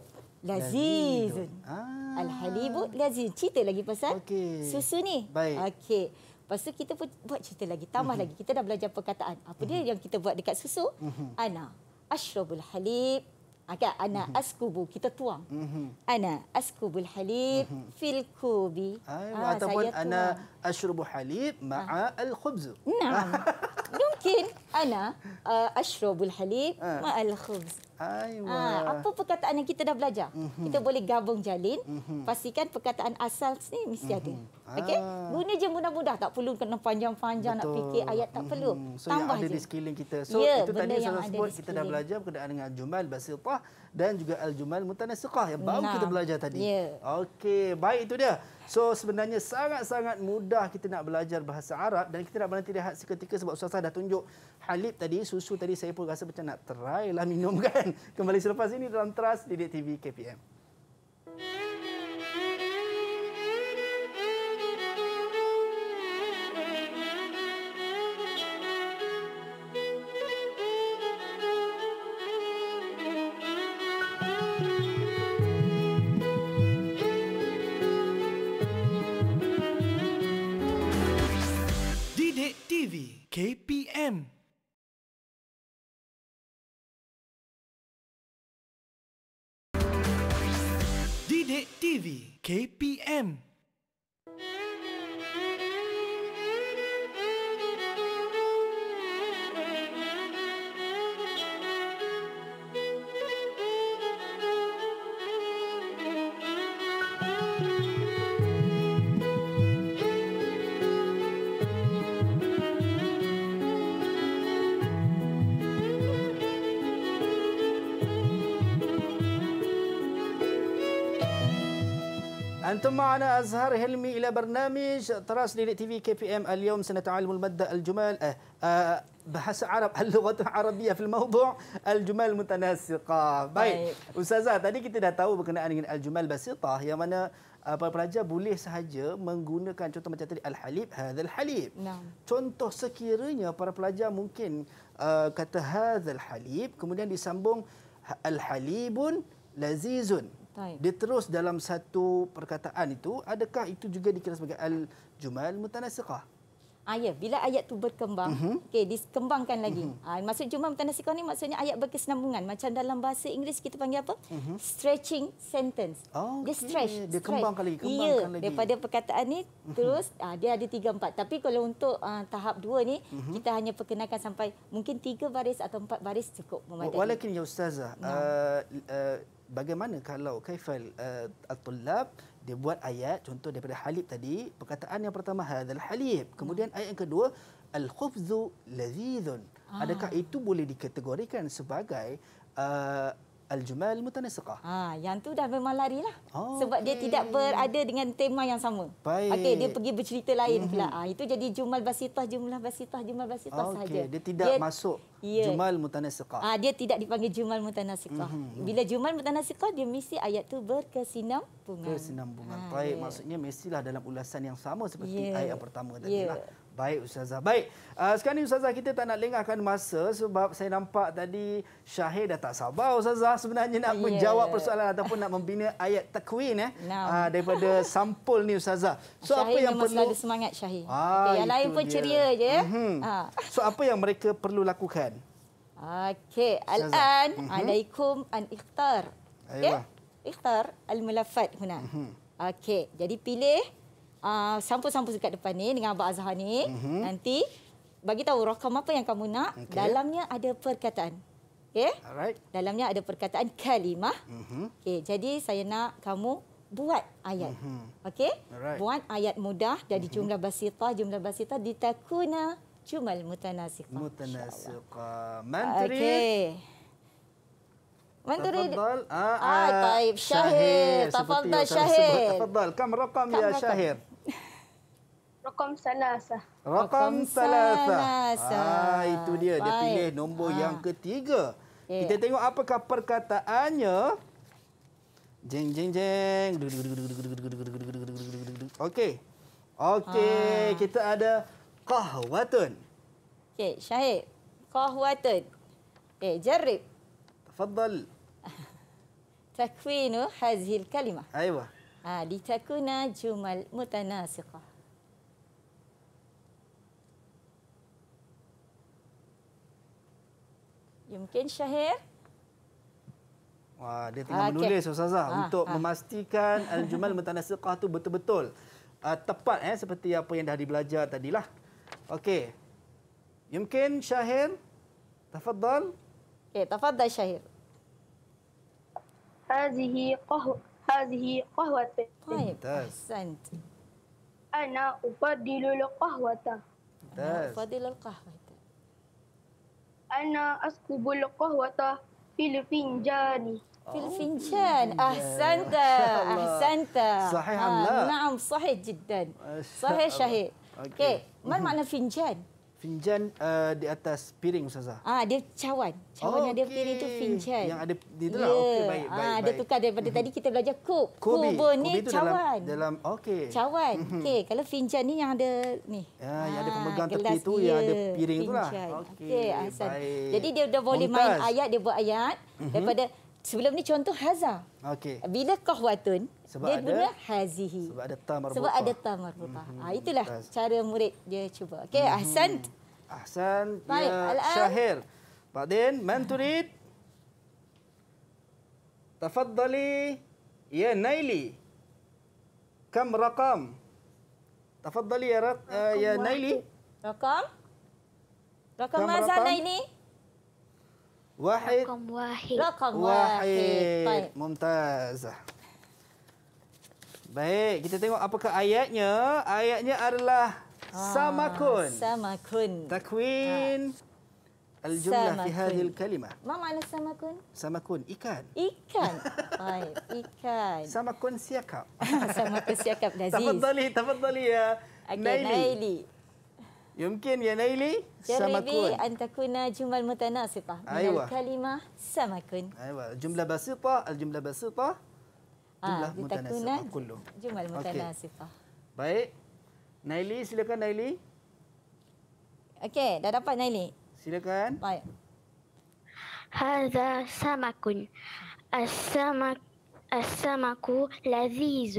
lazizun. Ah. Al halibu lazizun. Cerita lagi pasal okay. susu ni. Okey. Lepas tu kita pun buat cerita lagi, tambah uh-huh. lagi. Kita dah belajar perkataan. Apa uh-huh. dia mhm. yang kita buat dekat susu? Uh-huh. Ana ashrabul halib. Agak ana uh-huh. askubu kita tuang. Uh-huh. Ana askubul halib uh-huh. fil kubi. Ah, ah, Ay, ha, ataupun saya ana ashrabu halib ma'a ha. al khubz. Nah. Mungkin ana uh, ashrabul halib ha. ma'a al khubz. Ha, apa perkataan yang kita dah belajar? Uh-huh. Kita boleh gabung jalin. Uh-huh. Pastikan perkataan asal ni mesti uh-huh. ada. Okey? Ah. Guna je mudah-mudah. Tak perlu kena panjang-panjang nak fikir ayat. Tak perlu. Hmm, so, Tambah yang ada je. di skilling kita. So, ya, itu tadi yang sebut. Kita dah belajar berkenaan dengan Jumal Basitah dan juga Al-Jumal Mutanasiqah yang baru nah. kita belajar tadi. Ya. Okey. Baik, itu dia. So, sebenarnya sangat-sangat mudah kita nak belajar bahasa Arab dan kita nak berhenti rehat seketika sebab Ustazah dah tunjuk Halib tadi, susu tadi saya pun rasa macam nak try lah minum kan. Kembali selepas ini dalam Trust Didik TV KPM. أنتم معنا أزهر هلمي إلى برنامج تراس ليلي تي في كي بي إم اليوم سنتعلم المبدأ الجمال أه بحث عرب اللغة العربية في الموضوع الجمال المتناسقة baik أستاذة tadi kita dah tahu berkenaan dengan الجمال بسيطة yang mana Para pelajar boleh sahaja menggunakan contoh macam tadi al-halib hadzal halib. Nah. Contoh sekiranya para pelajar mungkin uh, kata hadzal halib kemudian disambung halibun lazizun. Taip. Dia terus dalam satu perkataan itu, adakah itu juga dikira sebagai al-jumal mutanasiqah? Ah, ya, bila ayat tu berkembang, mm -hmm. okey, dikembangkan lagi. Mm -hmm. ah, maksud jumlah mutanasiqah ni maksudnya ayat berkesinambungan. Macam dalam bahasa Inggeris kita panggil apa? Mm -hmm. Stretching sentence. Oh, dia stretch. Dia kembangkan stretch. lagi. Kembangkan ya, lagi. daripada perkataan ni mhm. terus mm -hmm. ah, dia ada tiga empat. Tapi kalau untuk ah, tahap dua ni, mm -hmm. kita hanya perkenalkan sampai mungkin tiga baris atau empat baris cukup memadai. Walakin ya Ustazah, no. uh, uh, bagaimana kalau kaifal uh, eh, at-tullab dia buat ayat contoh daripada halib tadi perkataan yang pertama hadzal halib hmm. kemudian ayat yang kedua al-khubzu ladzidun ah. adakah itu boleh dikategorikan sebagai eh, Al-Jumal Mutanasiqah. Ha, ah, yang tu dah memang lari lah. Oh, Sebab okay. dia tidak berada dengan tema yang sama. Baik. Okay, dia pergi bercerita lain mm -hmm. pula. Ha, itu jadi Jumal Basitah, Jumlah Basitah, Jumal Basitah okay. sahaja. Dia tidak dia, masuk yeah. Jumal Mutanasiqah. Ha, dia tidak dipanggil Jumal Mutanasiqah. Mm -hmm. Bila Jumal Mutanasiqah, dia mesti ayat tu berkesinambungan. Berkesinambungan. Ha, Baik, yeah. maksudnya mestilah dalam ulasan yang sama seperti yeah. ayat pertama tadi yeah. lah. Baik Ustazah. Baik. Uh, sekarang ni Ustazah kita tak nak lengahkan masa sebab saya nampak tadi Syahir dah tak sabar Ustazah sebenarnya nak yeah. menjawab persoalan ataupun nak membina ayat takwin eh no. uh, daripada sampul ni Ustazah. So Syahir apa yang perlu semangat Syahir. Ah, okay, yang lain pun dia. ceria je mm-hmm. ha. So apa yang mereka perlu lakukan? Okey, al-an mm-hmm. alaikum an ikhtar. Okay? Ya? Ikhtar al-mulafat huna. Mm-hmm. Okey, jadi pilih Ah, sampul-sampul dekat depan ni dengan Abah Azhar ni. Mm-hmm. Nanti bagi tahu rakam apa yang kamu nak. Okay. Dalamnya ada perkataan. Okey. Alright. Dalamnya ada perkataan kalimah. Mm-hmm. Okey, jadi saya nak kamu buat ayat. Mm-hmm. Okey? Buat ayat mudah dari mm-hmm. jumlah basitah, jumlah basitah ditakuna jumal mutanasiqah. Mutanasiqah. Menteri. Okey. Menteri. Tafadhal. Ah, ah, ah, baik. Syahir. Tafadhal Syahir. Tafadhal. Kam rakam ya Syahir? Rokom Salasah. Rokom Salasah. Ah, itu dia. Baik. Dia pilih nombor ha. yang ketiga. Yeah. Kita tengok apakah perkataannya. Jeng, jeng, jeng. Okey. Okey. Ha. Kita ada Qahwatun. Okey, Syahid. Qahwatun. Okey, Jarib. Tafadhal. Takwinu hazhil kalimah. Aywa. Ha, ditakuna jumal mutanasiqah. Ya, mungkin Syahir. Wah, dia tengah ah, okay. menulis Ustazah ha, untuk ha. memastikan al-jumal mutanasiqah tu betul-betul uh, tepat eh seperti apa yang dah dibelajar lah. Okey. Mungkin Syahir tafadhal. Okey, tafadhal Syahir. Hazihi qahwa hazihi qahwat. Ana ubaddilu al-qahwata. Ana ubaddilu al-qahwata ana askubul qahwata fil finjani. Oh. Fil finjan. Ahsanta. Ahsanta. Sahih Allah. Ah, naam, sahih jiddan. Sahih syahid. Okey. Okay. Mana makna finjan? Finjan uh, di atas piring ustazah. Ah dia cawan. Cawan oh, yang okay. dia piring tu finjan. Yang ada di dalam, Yeah. Ya. Okey baik baik. Ah baik. tukar daripada tadi kita belajar kub. Kubur ni Kobe cawan. Dalam, dalam okey. Cawan. Okey kalau finjan ni yang ada ni. Ya ah, yang ada ah, pemegang tepi dia, yang ada piring lah. finjan. lah. Okey okay, Jadi dia dah boleh Muntaz. main ayat dia buat ayat mhm. daripada sebelum ni contoh haza. Okey. Bila qahwatun dia guna hazihi. Sebab ada ta Sebab ada ta Mm-hmm. Ah itulah Has. cara murid dia cuba. Okey, mm-hmm. Ahsan. Ahsan ya Al-an. Syahir. Ba'din man turid? Tafaddali ya Naili. Kam raqam? Tafaddali ya, ra- uh, ya Naili. Rakam? Rakam Mazana ini? واحد رقم واحد رقم واحد ممتاز Baik, kita tengok apakah ayatnya. Ayatnya adalah ah, samakun. Samakun. Takwin ha. al-jumlah fi hadhil kalimah. Apa makna samakun? Samakun, ikan. Ikan. Baik, ikan. Samakun siakap. samakun siakap, Naziz. Tafadhali, tafadhali ya. Okay, Naili. Naili. Yumkin ya Naili samakun. Jadi antakuna jumal mutanasifah. Ayuh. Kalimah samakun. Ayuh. Jumla basita, al jumlah basita. Ah, jumlah mutanasifah. Kullu. Jumal mutanasifah. Okay. Baik. Naili silakan Naili. Okey, dah dapat Naili. Silakan. Baik. Hadza samakun. As-samak السمك لذيذ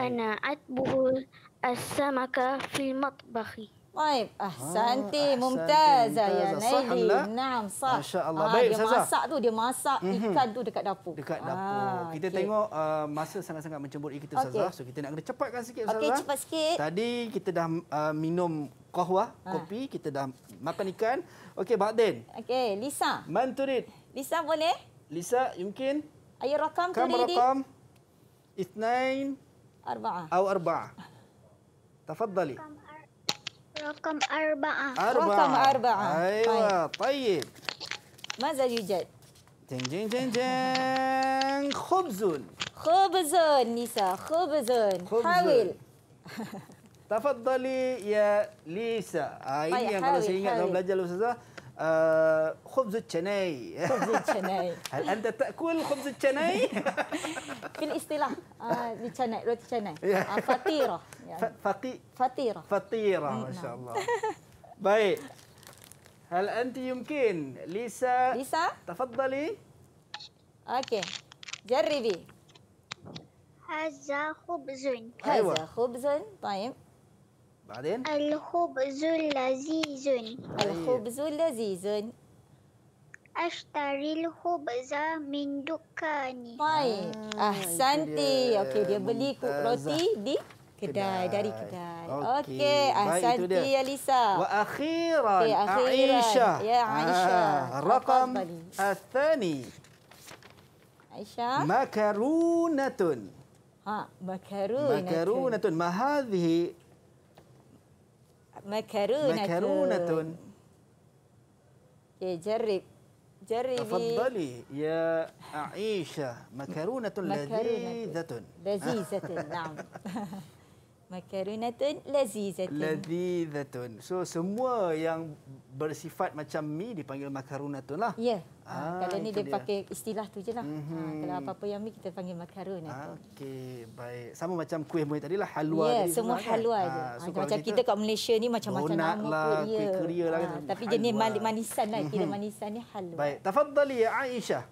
أنا أطبخ السمك fil المطبخ طيب احسنتي آه ممتازه يا نيلي نعم صح ما شاء الله آه dia masak tu dia masak mm -hmm. ikan tu dekat dapur dekat ah, dapur kita okay. tengok uh, masa sangat-sangat mencembur ikan tu ustazah okay. so kita nak kena cepatkan sikit ustazah okey cepat sikit tadi kita dah uh, minum kahwa ah. kopi kita dah makan ikan okey badin okey lisa manturit lisa boleh lisa mungkin ayo rakam tu ready rakam itnain arba'ah atau arba'ah tafadhali rakam. رقم أربعة أربعة رقم أربعة أيوة طيب ماذا يوجد؟ جن جن جن جن خبز خبز نساء خبز حاول تفضلي يا ليسا هاي آه طيب يعني خلاص هي قاعدة بلجة الأستاذة آه، خبز التشناي خبز التشناي هل انت تاكل خبز التشناي في الاصطلاح التشناي آه، روتي التشناي آه، فطيره يعني. فقي... فطيره فطيره نعم. ما شاء الله طيب هل انت يمكن ليسا ليسا تفضلي اوكي جربي هذا خبز هذا أيوة. خبز طيب بعدين الخبز لذيذ الخبز لذيذ أشتري الخبز من دكاني طيب آه، أحسنتي أوكي دي بلي روتي دي كداي داري كداي أوكي أحسنتي يا ليسا وأخيرا عائشة يا عائشة الرقم آه، الثاني عائشة مكرونة ها آه، مكرونة مكرونة ما هذه مكرونة مكرونة إيه جرب جربي تفضلي يا عائشة مكرونة, مكرونة لذيذة لذيذة نعم Makarunatun lazizatun. Lazizatun. So semua yang bersifat macam mi dipanggil makarunatun lah. Ya. Ah, ah kalau ni dia, dia pakai istilah tu je lah. Mm-hmm. Ha, kalau apa-apa yang mi kita panggil makarunatun. Ah, Okey, baik. Sama macam kuih muih tadi lah. Halwa ya, semua lah kan? halwa kan? je. Ah, so ha, macam kita, kita kat Malaysia ni macam-macam nama lah, kuih keria. lah. Ha, kan? tapi jenis manisan lah. Kira mhm. manisan ni halwa. Baik. Tafadzali ya Aisyah.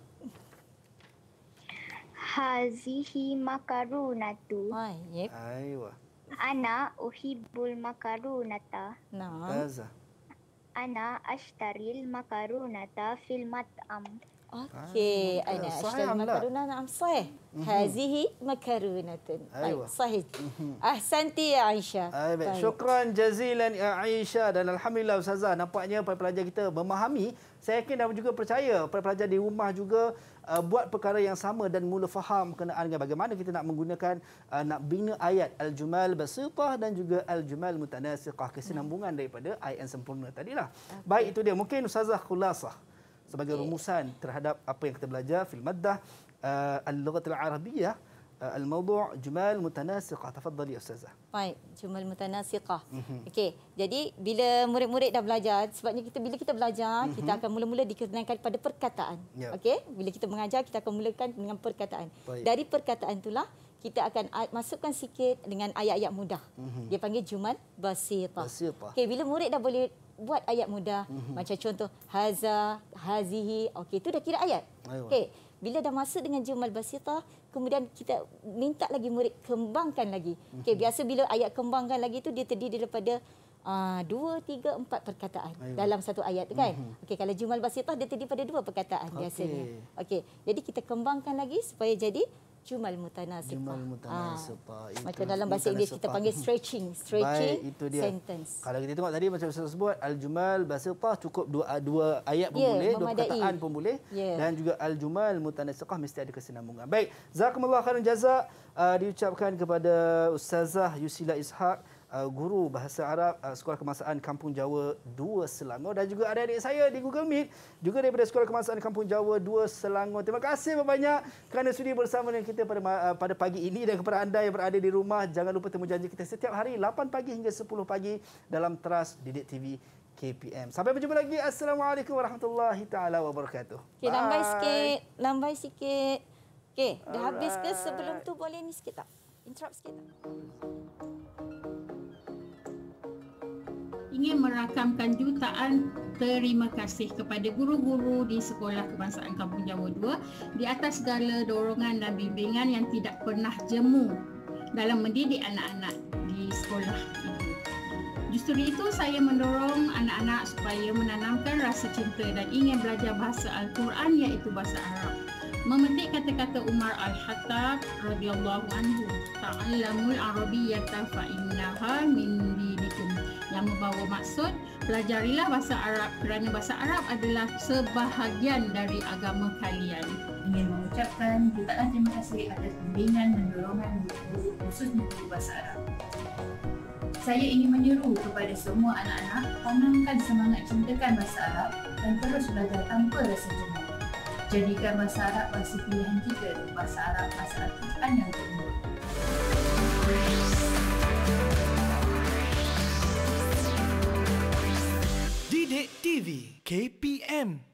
Hazihi makarunatun. Ha, yep. Aiyah. Ana uhibbul makarunata. Naam. Ana ashtaril makarunata fil mat'am. Okey, ah, ana ashtaril makarunata sah. sahih. Mhm. Hazihi ayuh sah. Mhm. Ahsanti ya Aisyah. Baik, syukran jazilan ya Aisyah dan alhamdulillah ustazah nampaknya pelajar kita memahami saya yakin dan juga percaya pelajar di rumah juga uh, buat perkara yang sama dan mula faham kenaan dengan bagaimana kita nak menggunakan uh, nak bina ayat al-jumal basitah dan juga al-jumal mutanasiqah kesinambungan hmm. daripada ayat yang sempurna tadilah. Okay. Baik itu dia mungkin ustazah kulasah sebagai okay. rumusan terhadap apa yang kita belajar fil maddah uh, al-lughatil arabiyah. الموضوع جمال متناسقة تفضل يا أستاذة طيب جمال متناسقة okay. jadi bila murid-murid dah belajar sebabnya kita bila kita belajar kita akan mula-mula dikenalkan pada perkataan yeah. okay? bila kita mengajar kita akan mulakan dengan perkataan Baik. dari perkataan itulah kita akan masukkan sikit dengan ayat-ayat mudah dia panggil jumal basita okay, bila murid dah boleh buat ayat mudah macam contoh haza hazihi okey itu dah kira ayat okey bila dah masuk dengan jumal basita kemudian kita minta lagi murid kembangkan lagi. Mhm. Okey, biasa bila ayat kembangkan lagi itu dia terdiri daripada uh, dua, tiga, empat perkataan Ayuh. dalam satu ayat tu kan. mm Okey, kalau jumlah basitah dia terdiri pada dua perkataan okay. biasanya. Okey. Jadi kita kembangkan lagi supaya jadi Jumal mutana sepa. Jumal mutana Ha. macam dalam bahasa Inggeris kita panggil stretching. Hmm. Stretching Baik, itu dia. sentence. Kalau kita tengok tadi macam saya sebut, Al-Jumal basita cukup dua, dua ayat pun yeah, boleh, memadai. dua perkataan pun boleh. Yeah. Dan juga Al-Jumal mutana mesti ada kesinambungan. Baik, Zakumullah khairan jazak uh, diucapkan kepada Ustazah Yusila Ishaq uh, guru bahasa Arab uh, Sekolah Kemasaan Kampung Jawa 2 Selangor dan juga adik-adik saya di Google Meet juga daripada Sekolah Kemasaan Kampung Jawa 2 Selangor. Terima kasih banyak kerana sudi bersama dengan kita pada uh, pada pagi ini dan kepada anda yang berada di rumah jangan lupa temu janji kita setiap hari 8 pagi hingga 10 pagi dalam Teras Didik TV KPM. Sampai berjumpa lagi. Assalamualaikum warahmatullahi taala wabarakatuh. Okay, lambai sikit. Lambai sikit. Okey, dah habis ke sebelum tu boleh ni sikit tak? Interrupt sikit ingin merakamkan jutaan terima kasih kepada guru-guru di Sekolah Kebangsaan Kampung Jawa 2 di atas segala dorongan dan bimbingan yang tidak pernah jemu dalam mendidik anak-anak di sekolah itu. Justru itu saya mendorong anak-anak supaya menanamkan rasa cinta dan ingin belajar bahasa Al-Quran iaitu bahasa Arab. Memetik kata-kata Umar Al-Khattab radhiyallahu anhu, ta'allamul arabiyyata fa min bidik yang membawa maksud pelajarilah bahasa Arab kerana bahasa Arab adalah sebahagian dari agama kalian ingin mengucapkan jutaan terima kasih atas pembimbingan dan dorongan guru khususnya guru bahasa Arab saya ingin menyeru kepada semua anak-anak tanamkan semangat cintakan bahasa Arab dan terus belajar tanpa rasa jenuh Jadikan bahasa Arab bahasa pilihan kita, bahasa Arab bahasa Al-Quran yang terbaik. Bilik TV KPM